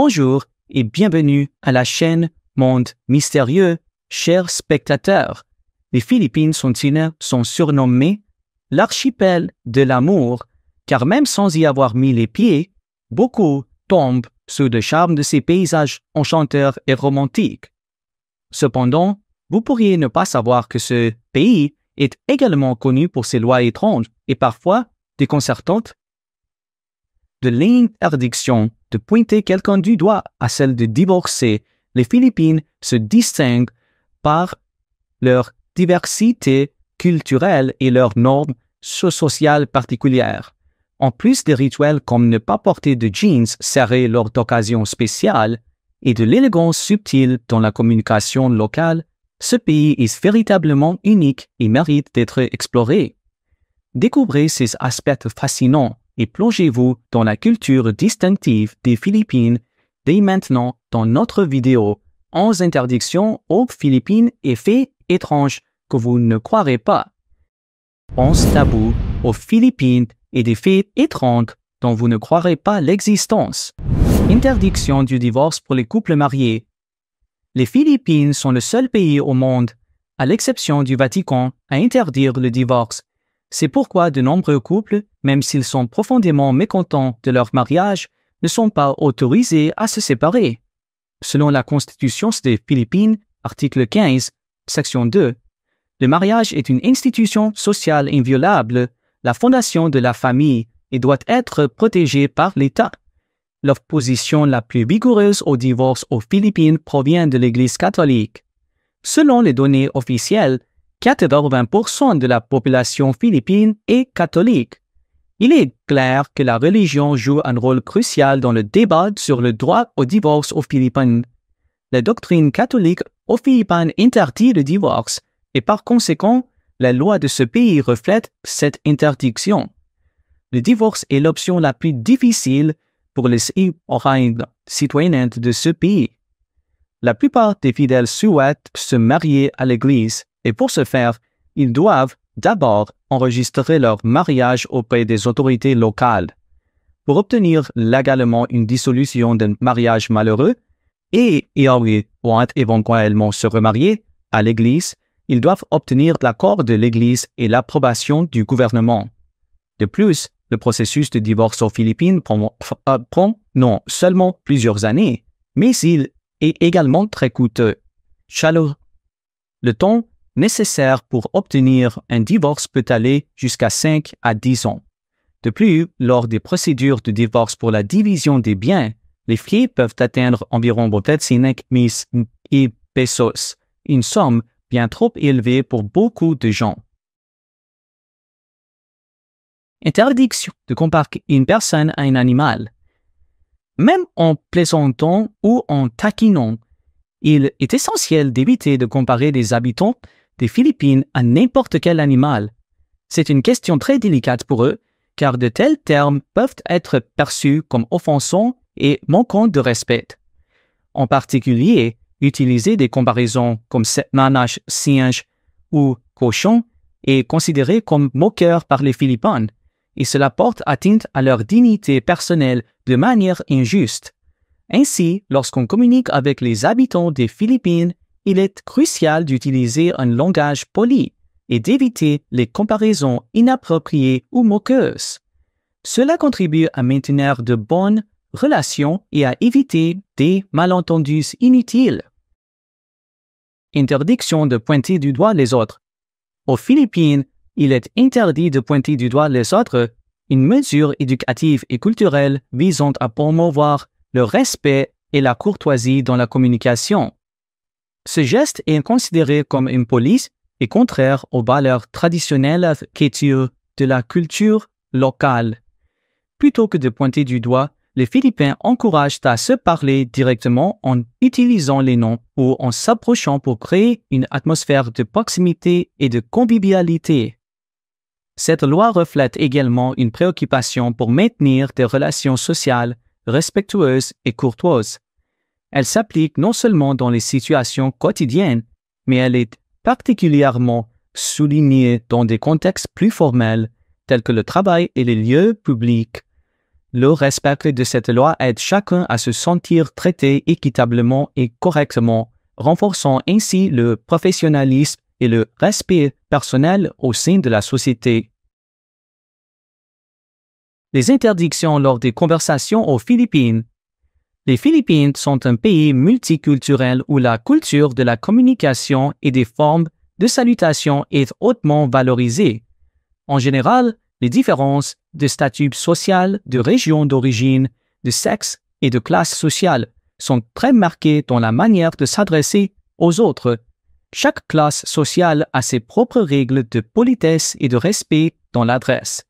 Bonjour et bienvenue à la chaîne Monde Mystérieux, chers spectateurs. Les Philippines sont, sont surnommées l'archipel de l'amour, car même sans y avoir mis les pieds, beaucoup tombent sous le charme de ces paysages enchanteurs et romantiques. Cependant, vous pourriez ne pas savoir que ce pays est également connu pour ses lois étranges et parfois déconcertantes de l'interdiction de pointer quelqu'un du doigt à celle de divorcer, les Philippines se distinguent par leur diversité culturelle et leurs normes sociales particulières. En plus des rituels comme ne pas porter de jeans serrés lors d'occasions spéciales et de l'élégance subtile dans la communication locale, ce pays est véritablement unique et mérite d'être exploré. Découvrez ses aspects fascinants et plongez-vous dans la culture distinctive des Philippines dès maintenant dans notre vidéo 11 interdictions aux Philippines et faits étranges que vous ne croirez pas. 11 tabous aux Philippines et des faits étranges dont vous ne croirez pas l'existence. Interdiction du divorce pour les couples mariés. Les Philippines sont le seul pays au monde, à l'exception du Vatican, à interdire le divorce c'est pourquoi de nombreux couples, même s'ils sont profondément mécontents de leur mariage, ne sont pas autorisés à se séparer. Selon la Constitution des Philippines, article 15, section 2, le mariage est une institution sociale inviolable, la fondation de la famille, et doit être protégée par l'État. L'opposition la plus vigoureuse au divorce aux Philippines provient de l'Église catholique. Selon les données officielles, cent de la population philippine est catholique. Il est clair que la religion joue un rôle crucial dans le débat sur le droit au divorce aux Philippines. La doctrine catholique aux Philippines interdit le divorce et par conséquent, la loi de ce pays reflète cette interdiction. Le divorce est l'option la plus difficile pour les citoyennes de ce pays. La plupart des fidèles souhaitent se marier à l'Église. Et pour ce faire, ils doivent d'abord enregistrer leur mariage auprès des autorités locales. Pour obtenir légalement une dissolution d'un mariage malheureux et ils éventuellement se remarier à l'Église, ils doivent obtenir l'accord de l'Église et l'approbation du gouvernement. De plus, le processus de divorce aux Philippines prend, euh, prend non seulement plusieurs années, mais il est également très coûteux. Chaleur. Le temps nécessaire pour obtenir un divorce peut aller jusqu'à 5 à 10 ans. De plus, lors des procédures de divorce pour la division des biens, les filles peuvent atteindre environ 5 000 pesos, une somme bien trop élevée pour beaucoup de gens. Interdiction de comparer une personne à un animal. Même en plaisantant ou en taquinant, il est essentiel d'éviter de comparer des habitants des Philippines à n'importe quel animal. C'est une question très délicate pour eux, car de tels termes peuvent être perçus comme offensants et manquant de respect. En particulier, utiliser des comparaisons comme manache singe ou cochon est considéré comme moqueur par les Philippines, et cela porte atteinte à leur dignité personnelle de manière injuste. Ainsi, lorsqu'on communique avec les habitants des Philippines il est crucial d'utiliser un langage poli et d'éviter les comparaisons inappropriées ou moqueuses. Cela contribue à maintenir de bonnes relations et à éviter des malentendus inutiles. Interdiction de pointer du doigt les autres. Aux Philippines, il est interdit de pointer du doigt les autres, une mesure éducative et culturelle visant à promouvoir le respect et la courtoisie dans la communication. Ce geste est considéré comme une police et contraire aux valeurs traditionnelles de la culture locale. Plutôt que de pointer du doigt, les Philippins encouragent à se parler directement en utilisant les noms ou en s'approchant pour créer une atmosphère de proximité et de convivialité. Cette loi reflète également une préoccupation pour maintenir des relations sociales respectueuses et courtoises. Elle s'applique non seulement dans les situations quotidiennes, mais elle est particulièrement soulignée dans des contextes plus formels tels que le travail et les lieux publics. Le respect de cette loi aide chacun à se sentir traité équitablement et correctement, renforçant ainsi le professionnalisme et le respect personnel au sein de la société. Les interdictions lors des conversations aux Philippines les Philippines sont un pays multiculturel où la culture de la communication et des formes de salutation est hautement valorisée. En général, les différences de statut social, de région d'origine, de sexe et de classe sociale sont très marquées dans la manière de s'adresser aux autres. Chaque classe sociale a ses propres règles de politesse et de respect dans l'adresse.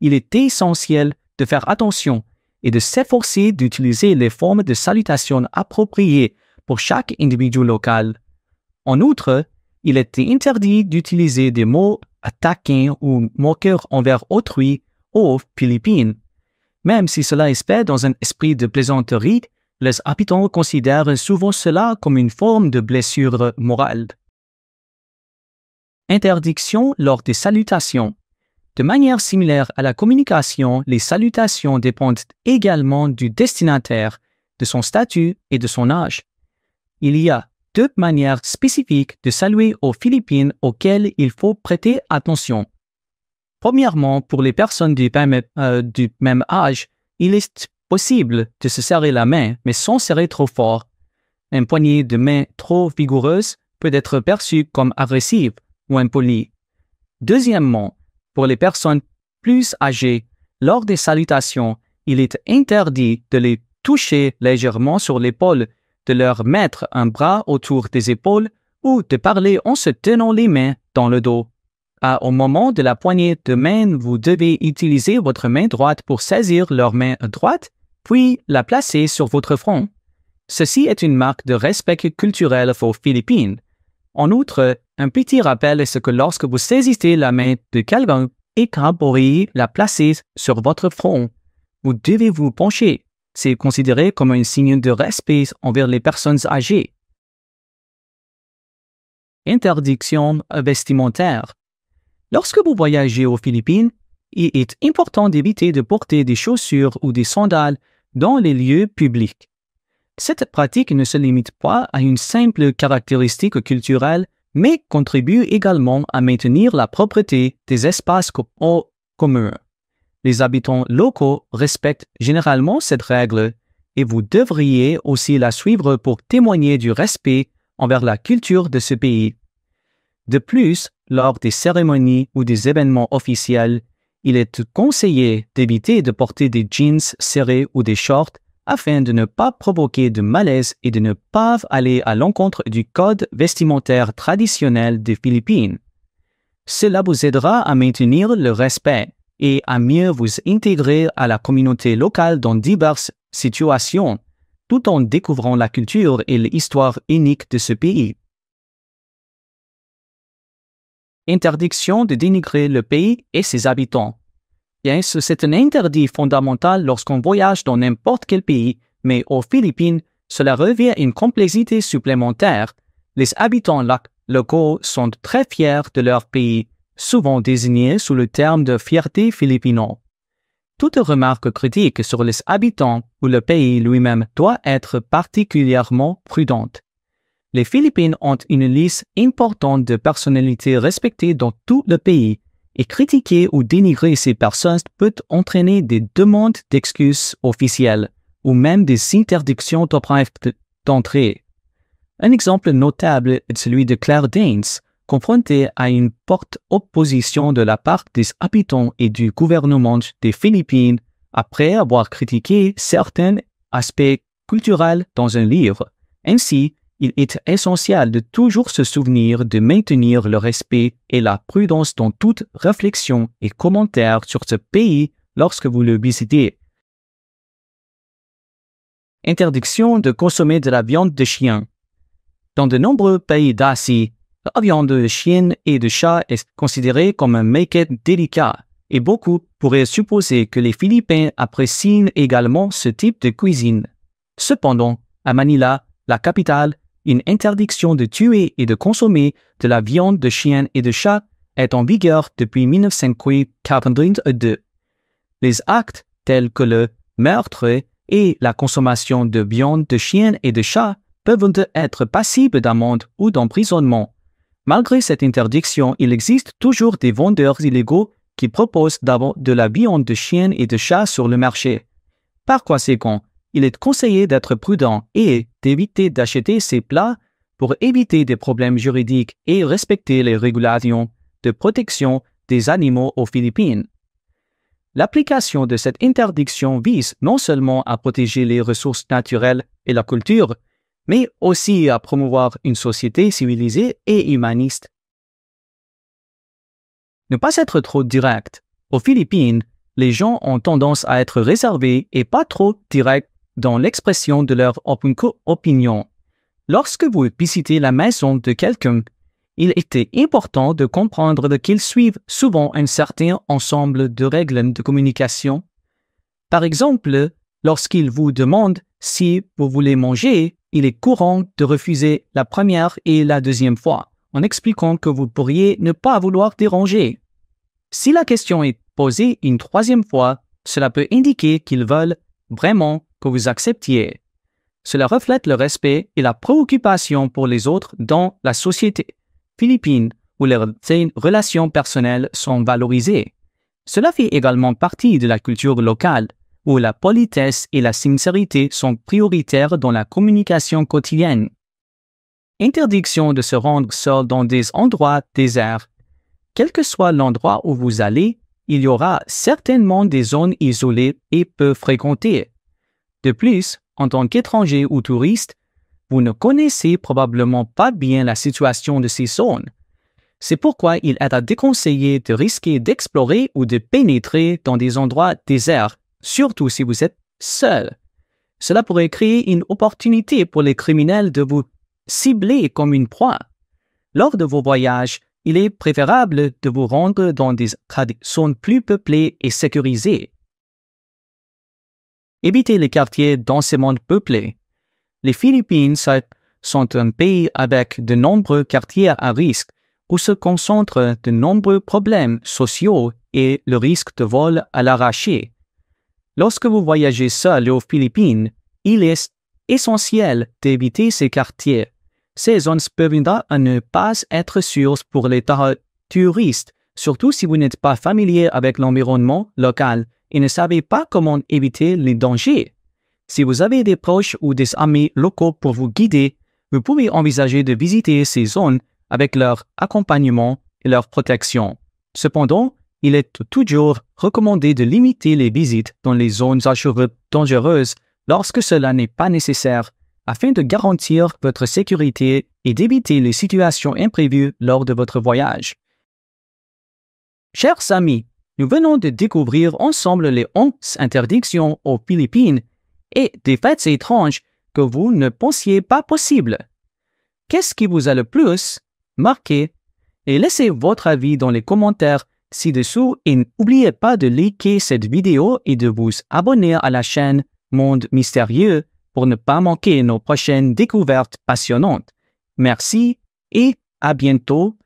Il est essentiel de faire attention et de s'efforcer d'utiliser les formes de salutation appropriées pour chaque individu local. En outre, il était interdit d'utiliser des mots attaquants ou moqueurs envers autrui aux Philippines. Même si cela est fait dans un esprit de plaisanterie, les habitants considèrent souvent cela comme une forme de blessure morale. Interdiction lors des salutations. De manière similaire à la communication, les salutations dépendent également du destinataire, de son statut et de son âge. Il y a deux manières spécifiques de saluer aux Philippines auxquelles il faut prêter attention. Premièrement, pour les personnes du même, euh, âge, il est possible de se serrer la main, mais sans serrer trop fort. Un poignet de main trop vigoureuse peut être perçu comme agressif ou impoli. Deuxièmement, pour les personnes plus âgées, lors des salutations, il est interdit de les toucher légèrement sur l'épaule, de leur mettre un bras autour des épaules ou de parler en se tenant les mains dans le dos. à au moment de la poignée de main, vous devez utiliser votre main droite pour saisir leur main droite, puis la placer sur votre front. Ceci est une marque de respect culturel aux Philippines. En outre, un petit rappel est ce que lorsque vous saisissez la main de quelqu'un et quand vous la placer sur votre front, vous devez vous pencher. C'est considéré comme un signe de respect envers les personnes âgées. Interdiction vestimentaire. Lorsque vous voyagez aux Philippines, il est important d'éviter de porter des chaussures ou des sandales dans les lieux publics. Cette pratique ne se limite pas à une simple caractéristique culturelle, mais contribue également à maintenir la propreté des espaces communs. Les habitants locaux respectent généralement cette règle et vous devriez aussi la suivre pour témoigner du respect envers la culture de ce pays. De plus, lors des cérémonies ou des événements officiels, il est conseillé d'éviter de porter des jeans serrés ou des shorts afin de ne pas provoquer de malaise et de ne pas aller à l'encontre du code vestimentaire traditionnel des Philippines. Cela vous aidera à maintenir le respect et à mieux vous intégrer à la communauté locale dans diverses situations, tout en découvrant la culture et l'histoire unique de ce pays. Interdiction de dénigrer le pays et ses habitants c'est un interdit fondamental lorsqu'on voyage dans n'importe quel pays, mais aux Philippines, cela revient à une complexité supplémentaire. Les habitants locaux sont très fiers de leur pays, souvent désignés sous le terme de fierté philippino. Toute remarque critique sur les habitants ou le pays lui-même doit être particulièrement prudente. Les Philippines ont une liste importante de personnalités respectées dans tout le pays, et critiquer ou dénigrer ces personnes peut entraîner des demandes d'excuses officielles ou même des interdictions d'entrée. Un exemple notable est celui de Claire Danes, confrontée à une porte opposition de la part des habitants et du gouvernement des Philippines après avoir critiqué certains aspects culturels dans un livre. Ainsi, il est essentiel de toujours se souvenir de maintenir le respect et la prudence dans toute réflexion et commentaire sur ce pays lorsque vous le visitez. Interdiction de consommer de la viande de chien. Dans de nombreux pays d'Asie, la viande de chien et de chat est considérée comme un make délicat et beaucoup pourraient supposer que les Philippins apprécient également ce type de cuisine. Cependant, à Manila, la capitale, une interdiction de tuer et de consommer de la viande de chien et de chat est en vigueur depuis 1952. Les actes tels que le meurtre et la consommation de viande de chien et de chat peuvent être passibles d'amende ou d'emprisonnement. Malgré cette interdiction, il existe toujours des vendeurs illégaux qui proposent d'abord de la viande de chien et de chat sur le marché. Par quoi conséquent, il est conseillé d'être prudent et d'éviter d'acheter ces plats pour éviter des problèmes juridiques et respecter les régulations de protection des animaux aux Philippines. L'application de cette interdiction vise non seulement à protéger les ressources naturelles et la culture, mais aussi à promouvoir une société civilisée et humaniste. Ne pas être trop direct. Aux Philippines, les gens ont tendance à être réservés et pas trop directs dans l'expression de leur opinion. Lorsque vous visitez la maison de quelqu'un, il était important de comprendre qu'ils suivent souvent un certain ensemble de règles de communication. Par exemple, lorsqu'ils vous demandent si vous voulez manger, il est courant de refuser la première et la deuxième fois, en expliquant que vous pourriez ne pas vouloir déranger. Si la question est posée une troisième fois, cela peut indiquer qu'ils veulent vraiment que vous acceptiez. Cela reflète le respect et la préoccupation pour les autres dans la société philippine où les relations personnelles sont valorisées. Cela fait également partie de la culture locale où la politesse et la sincérité sont prioritaires dans la communication quotidienne. Interdiction de se rendre seul dans des endroits déserts. Quel que soit l'endroit où vous allez, il y aura certainement des zones isolées et peu fréquentées. De plus, en tant qu'étranger ou touriste, vous ne connaissez probablement pas bien la situation de ces zones. C'est pourquoi il est à déconseiller de risquer d'explorer ou de pénétrer dans des endroits déserts, surtout si vous êtes seul. Cela pourrait créer une opportunité pour les criminels de vous cibler comme une proie. Lors de vos voyages, il est préférable de vous rendre dans des zones plus peuplées et sécurisées. Évitez les quartiers densément peuplés. Les Philippines sont un pays avec de nombreux quartiers à risque où se concentrent de nombreux problèmes sociaux et le risque de vol à l'arraché. Lorsque vous voyagez seul aux Philippines, il est essentiel d'éviter ces quartiers. Ces zones peuvent ne pas être sûres pour les touristes, surtout si vous n'êtes pas familier avec l'environnement local et ne savez pas comment éviter les dangers. Si vous avez des proches ou des amis locaux pour vous guider, vous pouvez envisager de visiter ces zones avec leur accompagnement et leur protection. Cependant, il est toujours recommandé de limiter les visites dans les zones dangereuses lorsque cela n'est pas nécessaire afin de garantir votre sécurité et d'éviter les situations imprévues lors de votre voyage. Chers amis, nous venons de découvrir ensemble les 11 interdictions aux Philippines et des faits étranges que vous ne pensiez pas possibles. Qu'est-ce qui vous a le plus marqué et laissez votre avis dans les commentaires ci-dessous et n'oubliez pas de liker cette vidéo et de vous abonner à la chaîne Monde Mystérieux pour ne pas manquer nos prochaines découvertes passionnantes. Merci et à bientôt